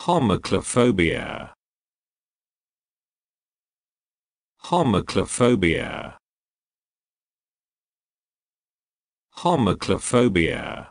Homoclophobia. Homoclophobia. Homoclophobia.